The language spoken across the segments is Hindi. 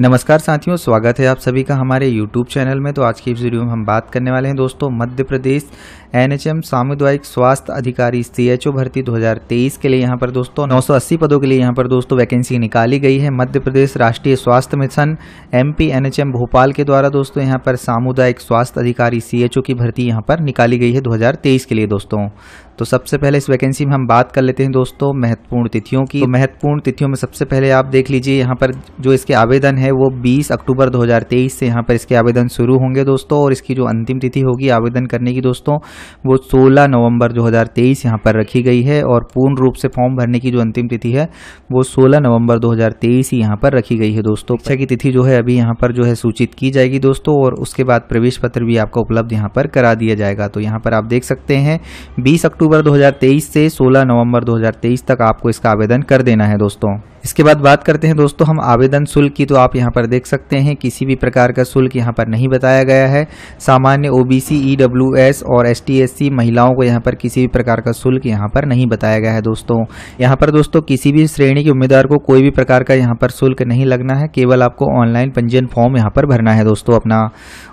नमस्कार साथियों स्वागत है आप सभी का हमारे YouTube चैनल में तो आज की इस वीडियो में हम बात करने वाले हैं दोस्तों मध्य प्रदेश एनएचएम सामुदायिक स्वास्थ्य अधिकारी सीएचओ भर्ती 2023 के लिए यहाँ पर दोस्तों 980 पदों के लिए यहाँ पर दोस्तों वैकेंसी निकाली गई है मध्य प्रदेश राष्ट्रीय स्वास्थ्य मिशन एच एम भोपाल के द्वारा दोस्तों यहाँ पर सामुदायिक स्वास्थ्य अधिकारी ओ की भर्ती यहाँ पर निकाली गई है दो के लिए दोस्तों तो सबसे पहले इस वैकेंसी में हम बात कर लेते हैं दोस्तों महत्वपूर्ण तिथियों की तो महत्वपूर्ण तिथियों में सबसे पहले आप देख लीजिए यहाँ पर जो इसके आवेदन है वो 20 अक्टूबर 2023 से यहाँ पर इसके आवेदन शुरू होंगे दोस्तों और इसकी जो अंतिम तिथि होगी आवेदन करने की दोस्तों वो सोलह नवम्बर दो यहाँ पर रखी गई है और पूर्ण रूप से फॉर्म भरने की जो अंतिम तिथि है वो सोलह नवम्बर दो ही यहाँ पर रखी गई है दोस्तों परीक्षा की तिथि जो है अभी यहाँ पर जो है सूचित की जाएगी दोस्तों और उसके बाद प्रवेश पत्र भी आपको उपलब्ध यहाँ पर करा दिया जाएगा तो यहाँ पर आप देख सकते हैं बीस अक्टूबर अक्टूबर 2023 से 16 नवंबर 2023 तक आपको इसका आवेदन कर देना है दोस्तों इसके बाद बात करते हैं दोस्तों हम आवेदन शुल्क की तो आप यहाँ पर देख सकते हैं किसी भी प्रकार का शुल्क यहाँ पर नहीं बताया गया है सामान्य ओबीसी ईडब्ल्यूएस e और एसटीएससी महिलाओं को यहाँ पर किसी भी प्रकार का शुल्क यहाँ पर नहीं बताया गया है दोस्तों यहाँ पर दोस्तों किसी भी श्रेणी के उम्मीदवार को कोई भी प्रकार का यहाँ पर शुल्क नहीं लगना है केवल आपको ऑनलाइन पंजीयन फॉर्म यहाँ पर भरना है दोस्तों अपना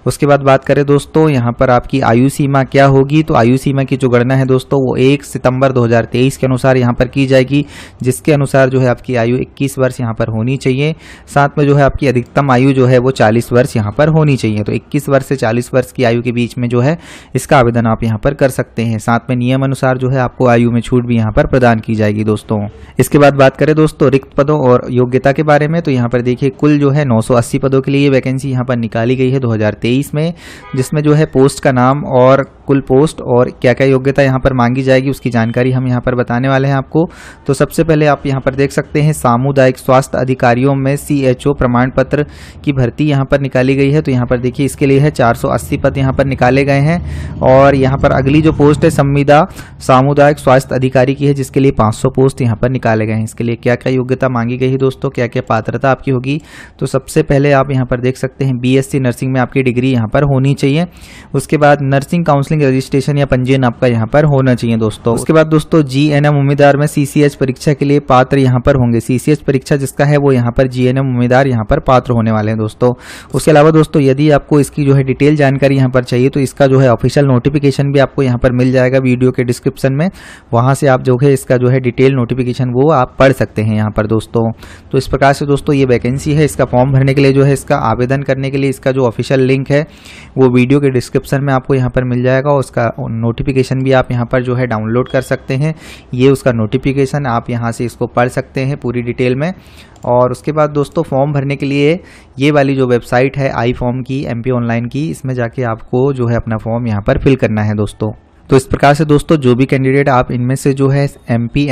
उसके बाद बात करें दोस्तों यहाँ पर आपकी आयु सीमा क्या होगी तो आयु सीमा की जो गणना है दोस्तों वो एक सितंबर 2023 के अनुसार यहाँ पर की जाएगी जिसके अनुसार जो है आपकी आयु 21 वर्ष यहाँ पर होनी चाहिए साथ में जो है आपकी अधिकतम आयु जो है वो 40 वर्ष यहाँ पर होनी चाहिए तो 21 वर्ष से 40 वर्ष की आयु के बीच में जो है इसका आवेदन आप यहाँ पर कर सकते हैं साथ में नियम अनुसार जो है आपको आयु में छूट भी यहाँ पर प्रदान की जाएगी दोस्तों इसके बाद बात करें दोस्तों रिक्त पदों और योग्यता के बारे में तो यहाँ पर देखिए कुल जो है नौ पदों के लिए वैकेंसी यहाँ पर निकाली गई है दो में जिसमें जो है पोस्ट का नाम और कुल पोस्ट और क्या क्या योग्यता यहाँ पर मांगी मांगी जाएगी उसकी जानकारी हम यहाँ पर बताने वाले हैं आपको तो सबसे पहले आप यहाँ पर देख सकते हैं सामुदायिक स्वास्थ्य अधिकारियों में सी प्रमाण पत्र की भर्ती यहाँ पर निकाली गई है तो यहाँ पर देखिए इसके लिए है चार पद यहाँ पर निकाले गए हैं और यहाँ पर अगली जो पोस्ट है संविदा सामुदायिक स्वास्थ्य अधिकारी की है जिसके लिए पाँच पोस्ट यहाँ पर निकाले गए हैं इसके लिए क्या क्या योग्यता मांगी गई है दोस्तों क्या क्या पात्रता आपकी होगी तो सबसे पहले आप यहाँ पर देख सकते हैं बीएससी नर्सिंग में आपकी डिग्री यहाँ पर होनी चाहिए उसके बाद नर्सिंग काउंसलिंग रजिस्ट्रेशन या पंजीयन आपका यहाँ पर होना होना चाहिए दोस्तों उसके बाद दोस्तों जी एन एम उम्मीदवार में सीसीएच परीक्षा के लिए पात्र यहाँ पर होंगे सीसीएच परीक्षा जिसका है वो यहाँ पर जी एन एम उम्मीदवार यहाँ पर पात्र होने वाले हैं दोस्तों उसके अलावा दोस्तों यदि आपको इसकी जो है डिटेल जानकारी यहाँ पर चाहिए तो इसका जो है ऑफिशियल नोटिफिकेशन भी आपको यहाँ पर मिल जाएगा वीडियो के डिस्क्रिप्शन में वहाँ से आप जो है इसका जो है डिटेल नोटिफिकेशन वो आप पढ़ सकते हैं यहाँ पर दोस्तों तो इस प्रकार से दोस्तों ये वैकेंसी है इसका फॉर्म भरने के लिए जो है इसका आवेदन करने के लिए इसका जो ऑफिशियल लिंक है वो वीडियो के डिस्क्रिप्शन में आपको यहाँ पर मिल जाएगा और उसका नोटिफिकेशन भी आप यहाँ पर जो है डाउनलोड कर सकते हैं ये उसका नोटिफिकेशन आप यहाँ से इसको पढ़ सकते हैं पूरी डिटेल में और उसके बाद दोस्तों फॉर्म भरने के लिए ये वाली जो वेबसाइट है आई फॉर्म की एम ऑनलाइन की इसमें जाके आपको जो है अपना फॉर्म यहाँ पर फिल करना है दोस्तों तो इस प्रकार से दोस्तों जो भी कैंडिडेट आप इनमें से जो है एम पी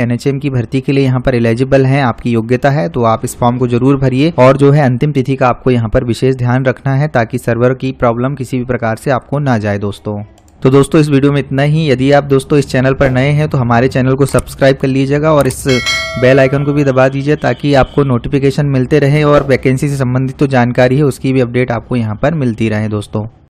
की भर्ती के लिए यहाँ पर एलिजिबल हैं आपकी योग्यता है तो आप इस फॉर्म को जरूर भरिए और जो है अंतिम तिथि का आपको यहाँ पर विशेष ध्यान रखना है ताकि सर्वर की प्रॉब्लम किसी भी प्रकार से आपको ना जाए दोस्तों तो दोस्तों इस वीडियो में इतना ही यदि आप दोस्तों इस चैनल पर नए हैं तो हमारे चैनल को सब्सक्राइब कर लीजिएगा और इस बेल आइकन को भी दबा दीजिए ताकि आपको नोटिफिकेशन मिलते रहे और वैकेंसी से संबंधित जो तो जानकारी है उसकी भी अपडेट आपको यहाँ पर मिलती रहे दोस्तों